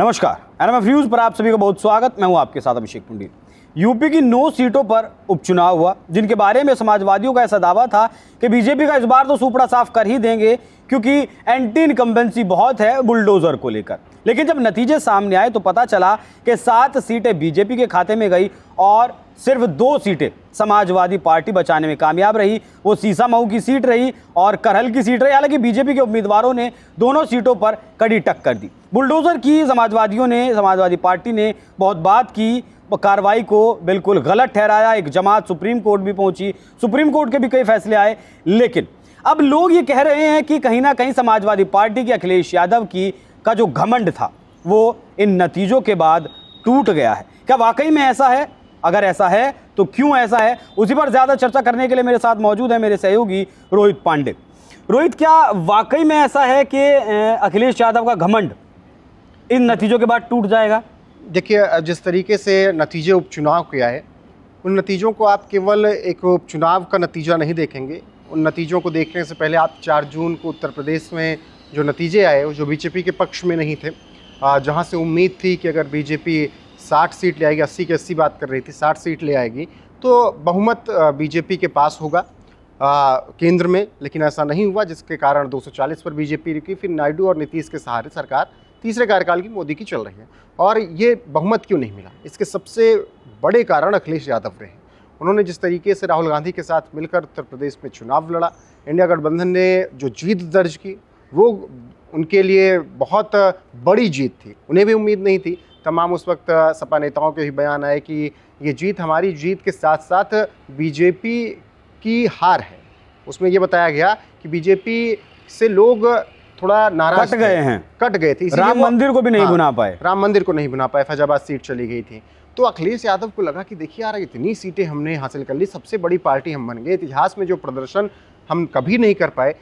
नमस्कार NMF news पर आप सभी का बहुत स्वागत मैं हूं आपके साथ अभिषेक पुंडी यूपी की नौ सीटों पर उपचुनाव हुआ जिनके बारे में समाजवादियों का ऐसा दावा था कि बीजेपी का इस बार तो सुपड़ा साफ कर ही देंगे क्योंकि एंटी इनकम्बेंसी बहुत है बुलडोज़र को लेकर लेकिन जब नतीजे सामने आए तो पता चला कि सात सीटें बीजेपी के खाते में गई और सिर्फ दो सीटें समाजवादी पार्टी बचाने में कामयाब रही वो सीसा मऊ की सीट रही और करहल की सीट रही हालांकि बीजेपी के उम्मीदवारों ने दोनों सीटों पर कड़ी टक्कर दी बुलडोज़र की समाजवादियों ने समाजवादी पार्टी ने बहुत बात की कार्रवाई को बिल्कुल गलत ठहराया एक जमात सुप्रीम कोर्ट भी पहुंची सुप्रीम कोर्ट के भी कई फैसले आए लेकिन अब लोग ये कह रहे हैं कि कहीं ना कहीं समाजवादी पार्टी के अखिलेश यादव की का जो घमंड था वो इन नतीजों के बाद टूट गया है क्या वाकई में ऐसा है अगर ऐसा है तो क्यों ऐसा है उसी पर ज़्यादा चर्चा करने के लिए मेरे साथ मौजूद है मेरे सहयोगी रोहित पांडे रोहित क्या वाकई में ऐसा है कि अखिलेश यादव का घमंड इन नतीजों के बाद टूट जाएगा देखिए जिस तरीके से नतीजे उपचुनाव किया है उन नतीजों को आप केवल एक उपचुनाव का नतीजा नहीं देखेंगे उन नतीजों को देखने से पहले आप चार जून को उत्तर प्रदेश में जो नतीजे आए जो बीजेपी के पक्ष में नहीं थे जहाँ से उम्मीद थी कि अगर बीजेपी 60 सीट ले आएगी अस्सी की अस्सी बात कर रही थी 60 सीट ले आएगी तो बहुमत बीजेपी के पास होगा आ, केंद्र में लेकिन ऐसा नहीं हुआ जिसके कारण 240 पर बीजेपी रुकी फिर नायडू और नीतीश के सहारे सरकार तीसरे कार्यकाल की मोदी की चल रही है और ये बहुमत क्यों नहीं मिला इसके सबसे बड़े कारण अखिलेश यादव रहे हैं उन्होंने जिस तरीके से राहुल गांधी के साथ मिलकर उत्तर प्रदेश में चुनाव लड़ा इंडिया गठबंधन ने जो जीत दर्ज की वो उनके लिए बहुत बड़ी जीत थी उन्हें भी उम्मीद नहीं थी तमाम उस वक्त सपा नेताओं के ही बयान आए कि ये जीत हमारी जीत के साथ साथ बीजेपी की हार है उसमें यह बताया गया कि बीजेपी से लोग थोड़ा नाराज कट गए हैं कट गए थे राम मंदिर को भी नहीं हाँ, बुना बना पाए राम मंदिर को नहीं बना पाए फैजाबाद सीट चली गई थी तो अखिलेश यादव को लगा कि देखिए यार इतनी सीटें हमने हासिल कर ली सबसे बड़ी पार्टी हम बन गए इतिहास में जो प्रदर्शन हम कभी नहीं कर पाए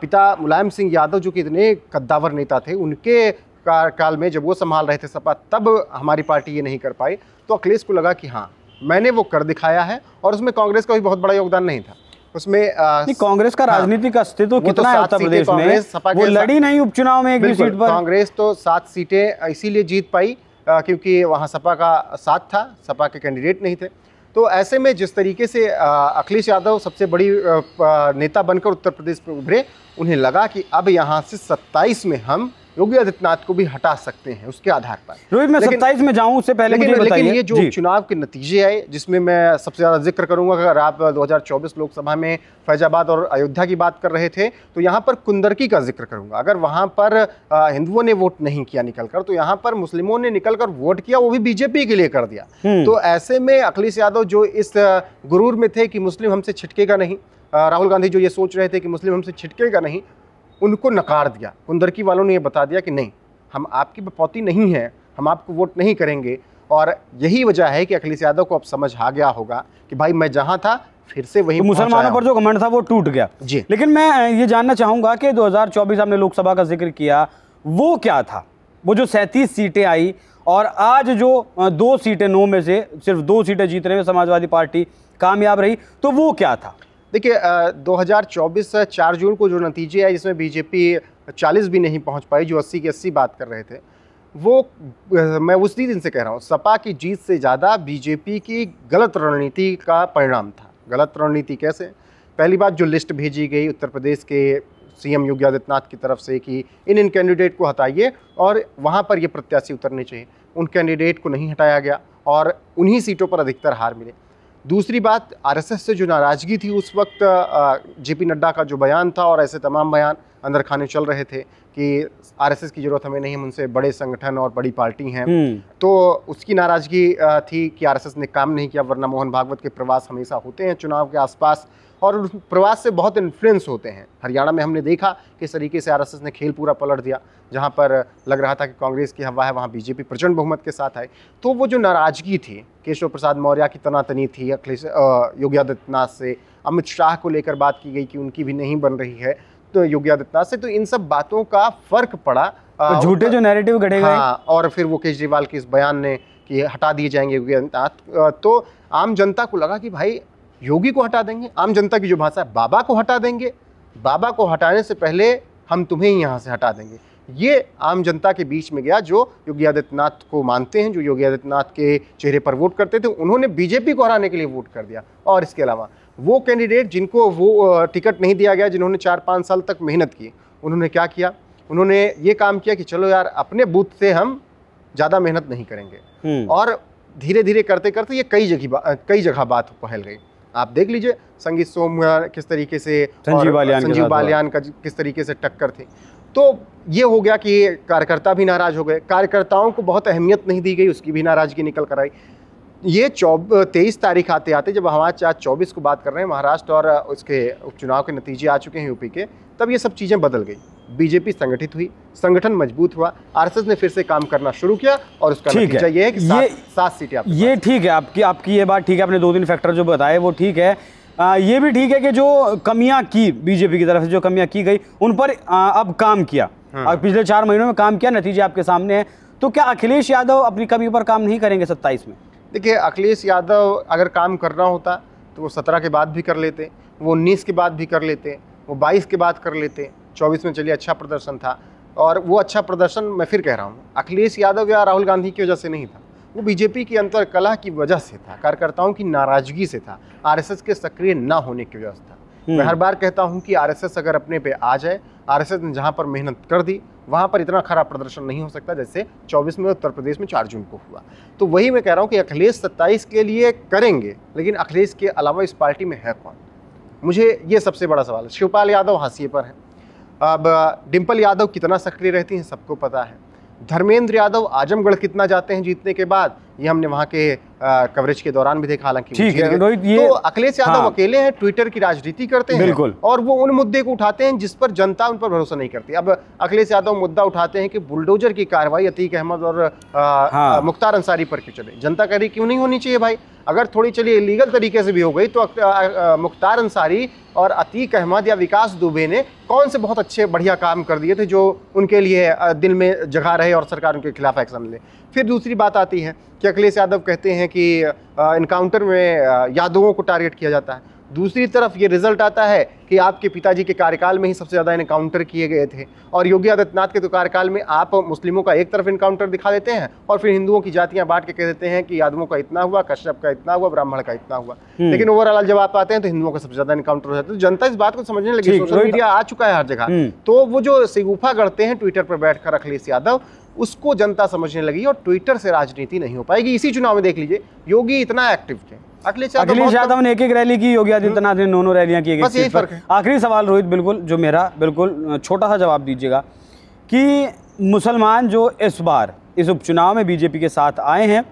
पिता मुलायम सिंह यादव जो कि इतने कद्दावर नेता थे उनके काल में जब वो संभाल रहे थे सपा तब हमारी पार्टी ये नहीं कर पाई तो अखिलेश को लगा कि हाँ मैंने वो कर दिखाया है और उसमें कांग्रेस का भी बहुत बड़ा योगदान नहीं था उसमें कांग्रेस का हाँ। राजनीतिक अस्तित्व तो कितना है उत्तर प्रदेश में वो लड़ी नहीं उपचुनाव में एक भी सीट पर कांग्रेस तो सात सीटें इसीलिए जीत पाई क्योंकि वहाँ सपा का साथ था सपा के कैंडिडेट नहीं थे तो ऐसे में जिस तरीके से अखिलेश यादव सबसे बड़ी नेता बनकर उत्तर प्रदेश पर उभरे उन्हें लगा कि अब यहाँ से 27 में हम योगी आदित्यनाथ को भी हटा सकते हैं उसके आधार पर रोहित मैं सत्ताईस में जाऊं उससे पहले लेकिन, लेकिन ये जो चुनाव के नतीजे आए जिसमें मैं सबसे ज़्यादा जिक्र करूंगा अगर आप 2024 लोकसभा में फैजाबाद और अयोध्या की बात कर रहे थे तो यहाँ पर कुंदरकी का जिक्र करूंगा अगर वहाँ पर हिंदुओं ने वोट नहीं किया निकलकर तो यहाँ पर मुस्लिमों ने निकल वोट किया वो भी बीजेपी के लिए कर दिया हम्म। तो ऐसे में अखिलेश यादव जो इस गुरूर में थे कि मुस्लिम हमसे छिटकेगा नहीं राहुल गांधी जो ये सोच रहे थे कि मुस्लिम हमसे छिटकेगा नहीं उनको नकार दिया कुंदरकी वालों ने यह बता दिया कि नहीं हम आपकी बपौती नहीं है हम आपको वोट नहीं करेंगे और यही वजह है कि अखिलेश यादव को अब समझ आ गया होगा कि भाई मैं जहाँ था फिर से वही तो मुसलमानों पर जो घमंड था वो टूट गया जी लेकिन मैं ये जानना चाहूँगा कि 2024 आपने लोकसभा का जिक्र किया वो क्या था वो जो सैंतीस सीटें आई और आज जो दो सीटें नौ में से सिर्फ दो सीटें जीतने में समाजवादी पार्टी कामयाब रही तो वो क्या था देखिए 2024 4 जून को जो नतीजे आए जिसमें बीजेपी 40 भी नहीं पहुंच पाई जो 80 की 80 बात कर रहे थे वो मैं उसी दिन से कह रहा हूँ सपा की जीत से ज़्यादा बीजेपी की गलत रणनीति का परिणाम था गलत रणनीति कैसे पहली बात जो लिस्ट भेजी गई उत्तर प्रदेश के सीएम योगी आदित्यनाथ की तरफ से कि इन इन कैंडिडेट को हटाइए और वहाँ पर ये प्रत्याशी उतरने चाहिए उन कैंडिडेट को नहीं हटाया गया और उन्हीं सीटों पर अधिकतर हार मिले दूसरी बात आरएसएस से जो नाराज़गी थी उस वक्त जेपी नड्डा का जो बयान था और ऐसे तमाम बयान अंदर खाने चल रहे थे कि आरएसएस की ज़रूरत हमें नहीं हम उनसे बड़े संगठन और बड़ी पार्टी हैं हम्म। तो उसकी नाराज़गी थी कि आरएसएस ने काम नहीं किया वरना मोहन भागवत के प्रवास हमेशा होते हैं चुनाव के आसपास और प्रवास से बहुत इन्फ्लुएंस होते हैं हरियाणा में हमने देखा किस तरीके से आरएसएस ने खेल पूरा पलट दिया जहाँ पर लग रहा था कि कांग्रेस की हवा है वहाँ बीजेपी प्रचंड बहुमत के साथ आई तो वो जो नाराजगी थी केशव प्रसाद मौर्य की तनातनी थी अखिलेश योगी आदित्यनाथ से अमित शाह को लेकर बात की गई कि उनकी भी नहीं बन रही है तो योगी आदित्यनाथ से तो इन सब बातों का फर्क पड़ा तो झूठे तो जो नैरेटिव गए हाँ, और फिर वो केजरीवाल के इस बयान ने कि हटा दिए जाएंगे योगी आदित्यनाथ तो आम जनता को लगा कि भाई योगी को हटा देंगे आम जनता की जो भाषा है बाबा को हटा देंगे बाबा को हटाने से पहले हम तुम्हें ही यहाँ से हटा देंगे ये आम जनता के बीच में गया जो योगी आदित्यनाथ को मानते हैं जो योगी आदित्यनाथ के चेहरे पर वोट करते थे उन्होंने बीजेपी को हराने के लिए वोट कर दिया और इसके अलावा वो कैंडिडेट जिनको वो टिकट नहीं दिया गया जिन्होंने चार पाँच साल तक मेहनत की उन्होंने क्या किया उन्होंने ये काम किया कि चलो यार अपने बूथ से हम ज़्यादा मेहनत नहीं करेंगे हम्म। और धीरे धीरे करते करते ये कई जगह कई जगह बात पहल गई आप देख लीजिए संगीत सोम किस तरीके से संजीव बालियान संजीव बालियान का किस तरीके से टक्कर थी तो ये हो गया कि कार्यकर्ता भी नाराज हो गए कार्यकर्ताओं को बहुत अहमियत नहीं दी गई उसकी भी नाराजगी निकल कर आई ये चौब तेईस तारीख आते आते जब हम आज आज चौबीस को बात कर रहे हैं महाराष्ट्र और उसके उपचुनाव के नतीजे आ चुके हैं यूपी के तब ये सब चीज़ें बदल गई बीजेपी संगठित हुई संगठन मजबूत हुआ आरएसएस ने फिर से काम करना शुरू किया और उसका है ये है कि ये सात सीटें आप ये ठीक है आपकी आपकी ये बात ठीक है आपने दो तीन फैक्टर जो बताए वो ठीक है आ, ये भी ठीक है कि जो कमियां की बीजेपी की तरफ से जो कमियां की गई उन पर आ, अब काम किया हाँ। और पिछले चार महीनों में काम किया नतीजे आपके सामने हैं तो क्या अखिलेश यादव अपनी कमी पर काम नहीं करेंगे सत्ताईस में देखिए अखिलेश यादव अगर काम करना होता तो वो सत्रह के बाद भी कर लेते वो उन्नीस के बाद भी कर लेते वो बाईस के बाद कर लेते चौबीस में चलिए अच्छा प्रदर्शन था और वो अच्छा प्रदर्शन मैं फिर कह रहा हूँ अखिलेश यादव या राहुल गांधी की वजह से नहीं था वो बीजेपी की अंतर कला की वजह से था कार्यकर्ताओं की नाराजगी से था आरएसएस के सक्रिय ना होने की वजह से था हम्म। मैं हर बार कहता हूँ कि आरएसएस अगर अपने पे आ जाए आरएसएस ने जहाँ पर मेहनत कर दी वहाँ पर इतना खराब प्रदर्शन नहीं हो सकता जैसे 24 में उत्तर प्रदेश में 4 जून को हुआ तो वही मैं कह रहा हूँ कि अखिलेश 27 के लिए करेंगे लेकिन अखिलेश के अलावा इस पार्टी में है कौन मुझे ये सबसे बड़ा सवाल है शिवपाल यादव हाशिए पर है अब डिम्पल यादव कितना सक्रिय रहती हैं सबको पता है धर्मेंद्र यादव आजमगढ़ कितना जाते हैं जीतने के बाद ये हमने वहाँ के कवरेज के दौरान भी देखा हालांकि ठीक है रोहित ये तो अखिलेश यादव हाँ। अकेले हैं ट्विटर की राजनीति करते हैं बिल्कुल और वो उन मुद्दे को उठाते हैं जिस पर जनता उन पर भरोसा नहीं करती अब अखिलेश यादव मुद्दा उठाते हैं कि बुलडोजर की कार्रवाई अतीक अहमद और हाँ। मुख्तार अंसारी पर क्यों चले जनता कह रही क्यों नहीं होनी चाहिए भाई अगर थोड़ी चलिए इलीगल तरीके से भी हो गई तो मुख्तार अंसारी और अतीक अहमद या विकास दुबे ने कौन से बहुत अच्छे बढ़िया काम कर दिए थे जो उनके लिए दिल में जगह रहे और सरकार उनके खिलाफ एक्शन ले फिर दूसरी बात आती है कि अखिलेश यादव कहते हैं कि इनकाउंटर में यादवों को टारगेट किया जाता है दूसरी तरफ ये रिजल्ट आता है कि आपके पिताजी के कार्यकाल में ही सबसे ज़्यादा इनकाउंटर किए गए थे और योगी आदित्यनाथ के तो कार्यकाल में आप मुस्लिमों का एक तरफ इनकाउंटर दिखा देते हैं और फिर हिंदुओं की जातियाँ बांट के कह देते हैं कि यादवों का इतना हुआ कश्यप का इतना हुआ ब्राह्मण का इतना हुआ हम्म। लेकिन ओवरऑल जब आप आते हैं तो हिंदुओं का सबसे ज़्यादा इनकाउंटर हो जाता है तो जनता इस बात को समझने लगी सोशल तो। मीडिया आ चुका है हर जगह हम्म। तो वो जो सिगुफा गढ़ते हैं ट्विटर पर बैठ कर अखिलेश यादव उसको जनता समझने लगी और ट्विटर से राजनीति नहीं हो पाएगी इसी चुनाव में देख लीजिए योगी इतना एक्टिव थे अखिलेश यादव ने एक एक रैली की योगी आदित्यनाथ ने दोनों रैलियां की बस यही फर्क आखिरी सवाल रोहित बिल्कुल जो मेरा बिल्कुल छोटा सा जवाब दीजिएगा कि मुसलमान जो इस बार इस उपचुनाव में बीजेपी के साथ आए हैं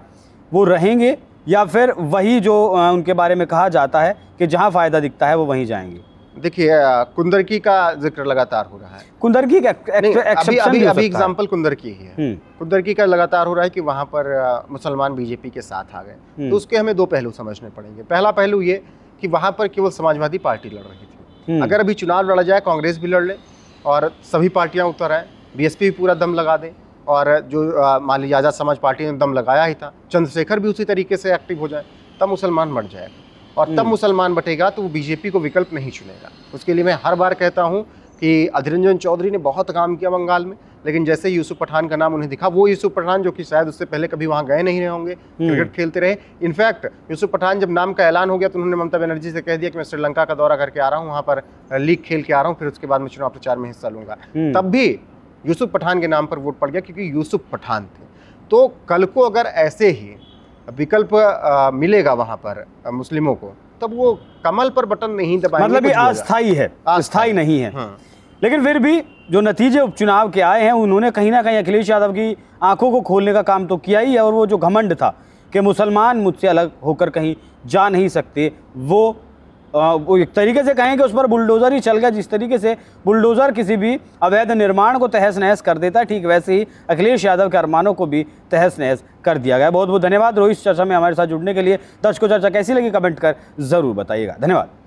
वो रहेंगे या फिर वही जो उनके बारे में कहा जाता है कि जहाँ फ़ायदा दिखता है वो वहीं जाएंगे देखिए कुंदरकी का जिक्र लगातार हो रहा है कुंदरकी का अभी अभी अभी एग्जाम्पल कुंदरकी ही है हम्म। कुंदरकी का लगातार हो रहा है कि वहाँ पर मुसलमान बीजेपी के साथ आ गए हम्म। तो उसके हमें दो पहलू समझने पड़ेंगे पहला पहलू ये कि वहाँ पर केवल समाजवादी पार्टी लड़ रही थी हम्म। अगर अभी चुनाव लड़ा जाए कांग्रेस भी लड़ ले और सभी पार्टियां उतर आए बीएसपी भी पूरा दम लगा दे और जो मान लीजिए आज़ाद समाज पार्टी ने दम लगाया ही था चंद्रशेखर भी उसी तरीके से एक्टिव हो जाए तब मुसलमान मर जाएगा और तब हम्म। मुसलमान बटेगा तो वो बीजेपी को विकल्प नहीं चुनेगा उसके लिए मैं हर बार कहता हूँ कि अधिरंजन चौधरी ने बहुत काम किया बंगाल में लेकिन जैसे यूसुफ पठान का नाम उन्हें दिखा वो यूसुफ पठान जो कि शायद उससे पहले कभी वहाँ गए नहीं रहे होंगे हम्म। क्रिकेट खेलते रहे इनफैक्ट यूसुफ पठान जब नाम का ऐलान हो गया तो उन्होंने ममता बनर्जी से कह दिया कि मैं श्रीलंका का दौरा करके आ रहा हूँ वहाँ पर लीग खेल के आ रहा हूँ फिर उसके बाद मैं चुनाव प्रचार में हिस्सा लूंगा हम्म। तब भी यूसुफ पठान के नाम पर वोट पड़ गया क्योंकि यूसुफ पठान थे तो कल को अगर ऐसे ही विकल्प मिलेगा वहाँ पर मुस्लिमों को तब वो कमल पर बटन नहीं दबाएंगे मतलब अस्थाई है अस्थाई नहीं है हाँ। लेकिन फिर भी जो नतीजे उपचुनाव के आए हैं उन्होंने कहीं ना कहीं अखिलेश यादव की आंखों को खोलने का काम तो किया ही है और वो जो घमंड था कि मुसलमान मुझसे अलग होकर कहीं जा नहीं सकते वो एक तरीके से कहें कि उस पर बुलडोज़र ही चल गया जिस तरीके से बुलडोज़र किसी भी अवैध निर्माण को तहस नहस कर देता है ठीक वैसे ही अखिलेश यादव के अरमानों को भी तहस नहस कर दिया गया बहुत बहुत धन्यवाद रोहित चर्चा में हमारे साथ जुड़ने के लिए दर्शकों चर्चा कैसी लगी कमेंट कर ज़रूर बताइएगा धन्यवाद